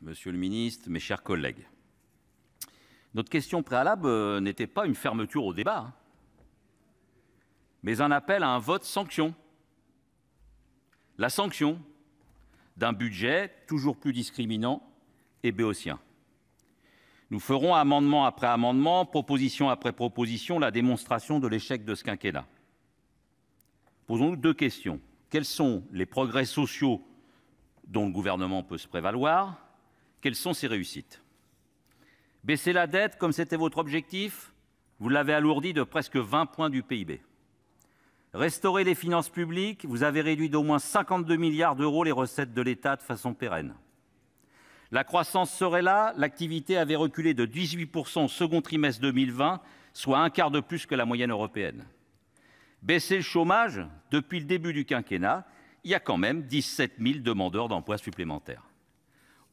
Monsieur le Ministre, mes chers collègues. Notre question préalable euh, n'était pas une fermeture au débat. Hein, mais un appel à un vote sanction. La sanction d'un budget toujours plus discriminant et béotien. Nous ferons amendement après amendement, proposition après proposition, la démonstration de l'échec de ce quinquennat. Posons-nous deux questions. Quels sont les progrès sociaux dont le gouvernement peut se prévaloir quelles sont ses réussites Baisser la dette, comme c'était votre objectif, vous l'avez alourdi de presque 20 points du PIB. Restaurer les finances publiques, vous avez réduit d'au moins 52 milliards d'euros les recettes de l'État de façon pérenne. La croissance serait là, l'activité avait reculé de 18% au second trimestre 2020, soit un quart de plus que la moyenne européenne. Baisser le chômage, depuis le début du quinquennat, il y a quand même 17 000 demandeurs d'emplois supplémentaires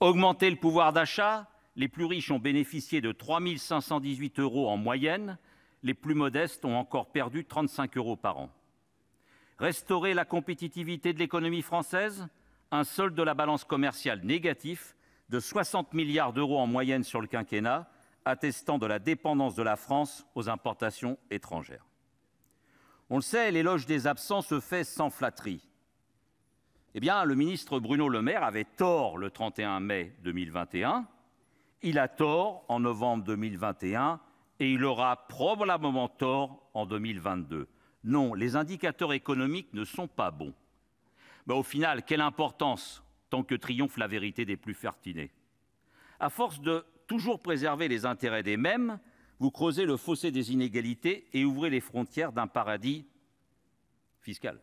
augmenter le pouvoir d'achat, les plus riches ont bénéficié de 3 518 euros en moyenne, les plus modestes ont encore perdu 35 euros par an. Restaurer la compétitivité de l'économie française, un solde de la balance commerciale négatif de 60 milliards d'euros en moyenne sur le quinquennat, attestant de la dépendance de la France aux importations étrangères. On le sait, l'éloge des absents se fait sans flatterie. Eh bien, le ministre Bruno Le Maire avait tort le 31 mai 2021, il a tort en novembre 2021 et il aura probablement tort en 2022. Non, les indicateurs économiques ne sont pas bons. Mais au final, quelle importance tant que triomphe la vérité des plus fertinés À force de toujours préserver les intérêts des mêmes, vous creusez le fossé des inégalités et ouvrez les frontières d'un paradis fiscal.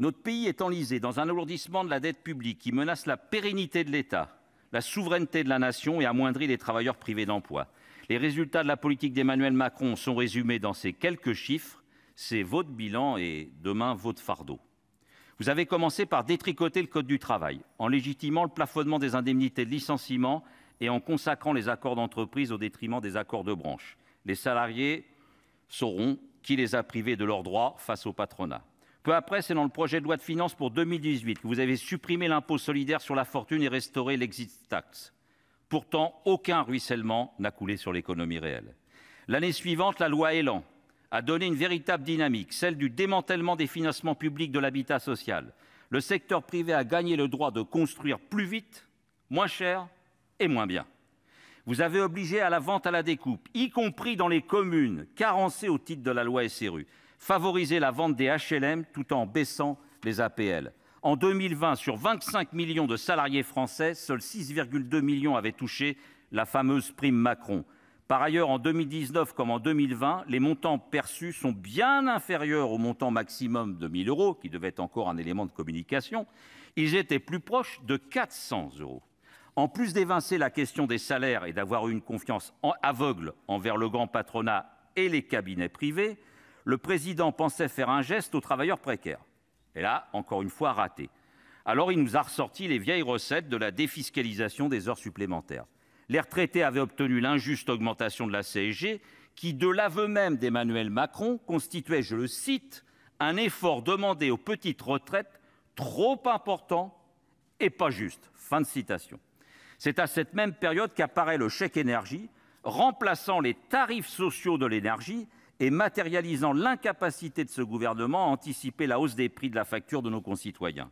Notre pays est enlisé dans un alourdissement de la dette publique qui menace la pérennité de l'État, la souveraineté de la nation et amoindrit les travailleurs privés d'emploi. Les résultats de la politique d'Emmanuel Macron sont résumés dans ces quelques chiffres. C'est votre bilan et demain votre fardeau. Vous avez commencé par détricoter le Code du travail en légitimant le plafonnement des indemnités de licenciement et en consacrant les accords d'entreprise au détriment des accords de branche. Les salariés sauront qui les a privés de leurs droits face au patronat. Peu après, c'est dans le projet de loi de finances pour 2018 que vous avez supprimé l'impôt solidaire sur la fortune et restauré l'exit tax. Pourtant, aucun ruissellement n'a coulé sur l'économie réelle. L'année suivante, la loi Elan a donné une véritable dynamique, celle du démantèlement des financements publics de l'habitat social. Le secteur privé a gagné le droit de construire plus vite, moins cher et moins bien vous avez obligé à la vente à la découpe, y compris dans les communes carencées au titre de la loi SRU, favoriser la vente des HLM tout en baissant les APL. En 2020, sur 25 millions de salariés français, seuls 6,2 millions avaient touché la fameuse prime Macron. Par ailleurs, en 2019 comme en 2020, les montants perçus sont bien inférieurs au montant maximum de 1 euros, qui devait être encore un élément de communication. Ils étaient plus proches de 400 euros en plus d'évincer la question des salaires et d'avoir une confiance aveugle envers le grand patronat et les cabinets privés, le président pensait faire un geste aux travailleurs précaires. Et là, encore une fois, raté. Alors il nous a ressorti les vieilles recettes de la défiscalisation des heures supplémentaires. Les retraités avaient obtenu l'injuste augmentation de la CSG, qui, de l'aveu même d'Emmanuel Macron, constituait, je le cite, un effort demandé aux petites retraites trop important et pas juste. Fin de citation. C'est à cette même période qu'apparaît le chèque énergie, remplaçant les tarifs sociaux de l'énergie et matérialisant l'incapacité de ce gouvernement à anticiper la hausse des prix de la facture de nos concitoyens.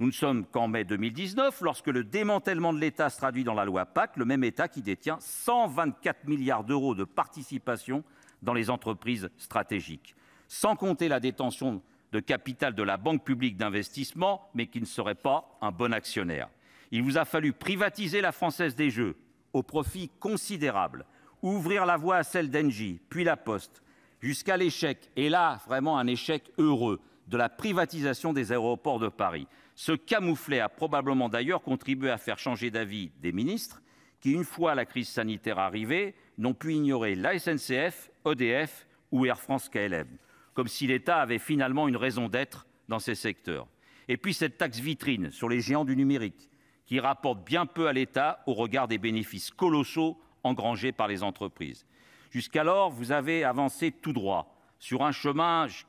Nous ne sommes qu'en mai 2019, lorsque le démantèlement de l'État se traduit dans la loi PAC, le même État qui détient 124 milliards d'euros de participation dans les entreprises stratégiques, sans compter la détention de capital de la Banque publique d'investissement, mais qui ne serait pas un bon actionnaire. Il vous a fallu privatiser la Française des Jeux au profit considérable, ouvrir la voie à celle d'Engie, puis la Poste, jusqu'à l'échec, et là vraiment un échec heureux, de la privatisation des aéroports de Paris. Ce camouflet a probablement d'ailleurs contribué à faire changer d'avis des ministres qui, une fois la crise sanitaire arrivée, n'ont pu ignorer la SNCF, EDF ou Air France KLM, comme si l'État avait finalement une raison d'être dans ces secteurs. Et puis cette taxe vitrine sur les géants du numérique, qui rapportent bien peu à l'État au regard des bénéfices colossaux engrangés par les entreprises. Jusqu'alors, vous avez avancé tout droit sur un chemin, je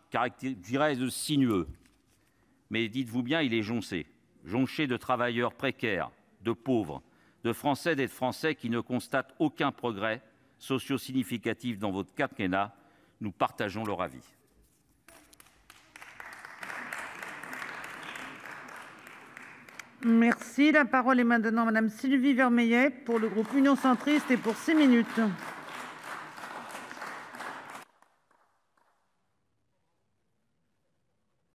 dirais, sinueux. Mais dites-vous bien, il est jonché. jonché de travailleurs précaires, de pauvres, de Français d'être Français qui ne constatent aucun progrès socio-significatif dans votre quinquennat. Nous partageons leur avis. Merci, la parole est maintenant à Madame Sylvie Vermeillet pour le groupe Union centriste et pour six minutes.